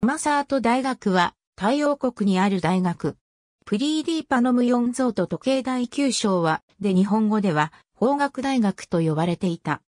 マサート大学は、太陽国にある大学。プリーディーパノムヨンゾート時計第9章は、で日本語では、法学大学と呼ばれていた。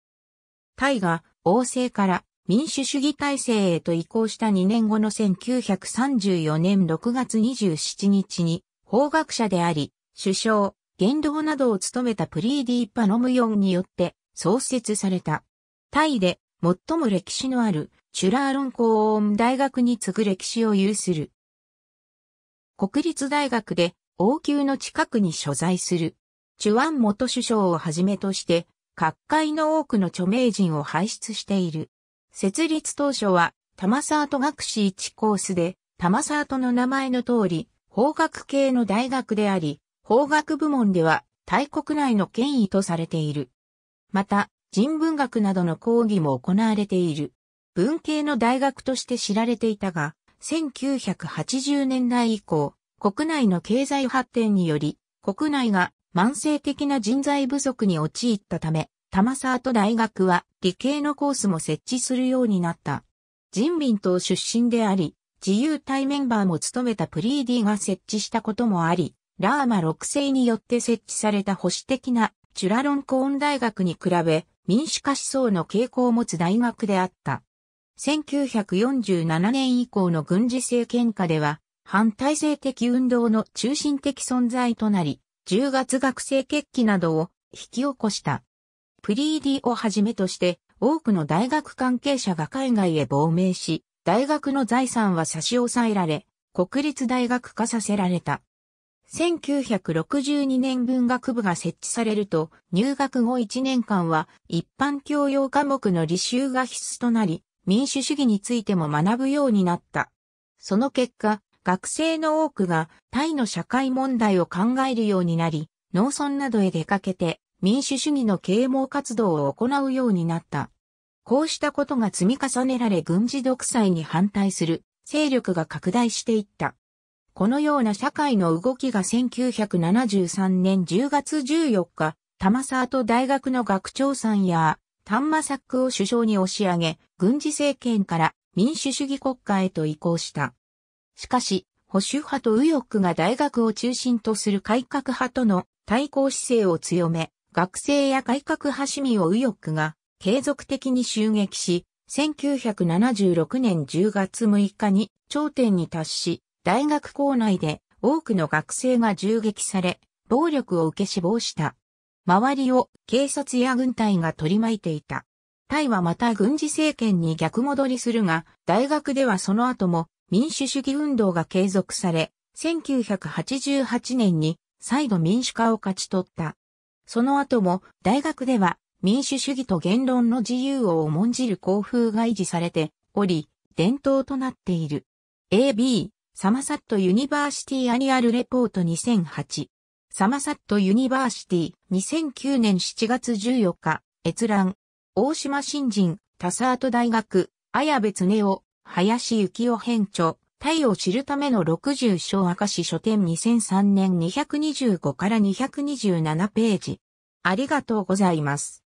タイが、王政から民主主義体制へと移行した2年後の1934年6月27日に、法学者であり、首相、言動などを務めたプリーディーパノムヨンによって、創設された。タイで最も歴史のあるチュラーロン高音大学に次ぐ歴史を有する。国立大学で王宮の近くに所在する。チュワン元首相をはじめとして、各界の多くの著名人を輩出している。設立当初は、タマサート学士1コースで、タマサートの名前の通り、法学系の大学であり、法学部門では、大国内の権威とされている。また、人文学などの講義も行われている。文系の大学として知られていたが、1980年代以降、国内の経済発展により、国内が慢性的な人材不足に陥ったため、玉沢と大学は理系のコースも設置するようになった。人民党出身であり、自由体メンバーも務めたプリーディが設置したこともあり、ラーマ6世によって設置された保守的なチュラロンコーン大学に比べ、民主化思想の傾向を持つ大学であった。1947年以降の軍事政権下では、反体制的運動の中心的存在となり、10月学生決起などを引き起こした。プリーディをはじめとして多くの大学関係者が海外へ亡命し、大学の財産は差し押さえられ、国立大学化させられた。1962年文学部が設置されると、入学後1年間は一般教養科目の履修が必須となり、民主主義についても学ぶようになった。その結果、学生の多くがタイの社会問題を考えるようになり、農村などへ出かけて民主主義の啓蒙活動を行うようになった。こうしたことが積み重ねられ軍事独裁に反対する勢力が拡大していった。このような社会の動きが1973年10月14日、玉沢と大学の学長さんや、丹間サックを首相に押し上げ、軍事政権から民主主義国家へと移行した。しかし、保守派と右翼が大学を中心とする改革派との対抗姿勢を強め、学生や改革派市民を右翼が継続的に襲撃し、1976年10月6日に頂点に達し、大学校内で多くの学生が銃撃され、暴力を受け死亡した。周りを警察や軍隊が取り巻いていた。タイはまた軍事政権に逆戻りするが、大学ではその後も民主主義運動が継続され、1988年に再度民主化を勝ち取った。その後も大学では民主主義と言論の自由を重んじる校風が維持されており、伝統となっている。AB、サマサットユニバーシティアニアルレポート2008。サマサットユニバーシティ2009年7月14日、閲覧。大島新人、タサート大学、綾部恒夫、林幸夫編著、太を知るための60章明石書店2003年225から227ページ。ありがとうございます。